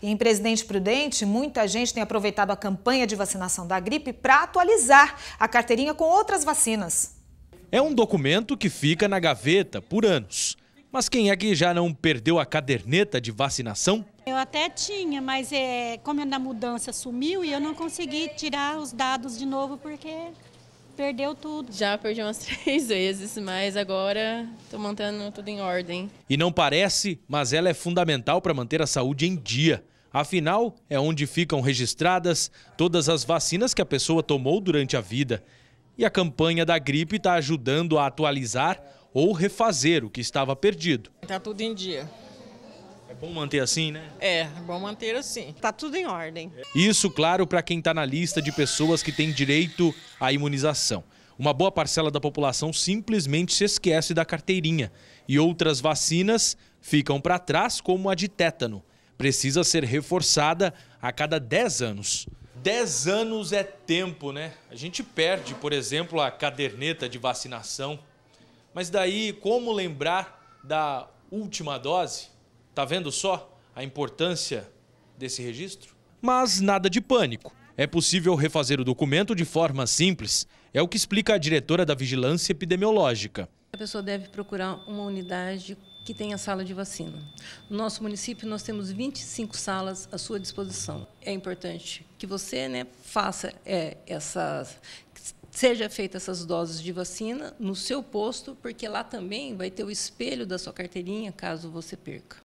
Em Presidente Prudente, muita gente tem aproveitado a campanha de vacinação da gripe para atualizar a carteirinha com outras vacinas. É um documento que fica na gaveta por anos. Mas quem é que já não perdeu a caderneta de vacinação? Eu até tinha, mas é, como na mudança sumiu e eu não consegui tirar os dados de novo porque Perdeu tudo. Já perdi umas três vezes, mas agora estou mantendo tudo em ordem. E não parece, mas ela é fundamental para manter a saúde em dia. Afinal, é onde ficam registradas todas as vacinas que a pessoa tomou durante a vida. E a campanha da gripe está ajudando a atualizar ou refazer o que estava perdido. Está tudo em dia. É bom manter assim, né? É, é bom manter assim. Tá tudo em ordem. Isso, claro, para quem está na lista de pessoas que têm direito à imunização. Uma boa parcela da população simplesmente se esquece da carteirinha e outras vacinas ficam para trás, como a de tétano. Precisa ser reforçada a cada 10 anos. 10 anos é tempo, né? A gente perde, por exemplo, a caderneta de vacinação. Mas daí, como lembrar da última dose? Tá vendo só a importância desse registro? Mas nada de pânico. É possível refazer o documento de forma simples. É o que explica a diretora da Vigilância Epidemiológica. A pessoa deve procurar uma unidade que tenha sala de vacina. No nosso município, nós temos 25 salas à sua disposição. É importante que você né, faça é, essas. Seja feita essas doses de vacina no seu posto, porque lá também vai ter o espelho da sua carteirinha, caso você perca.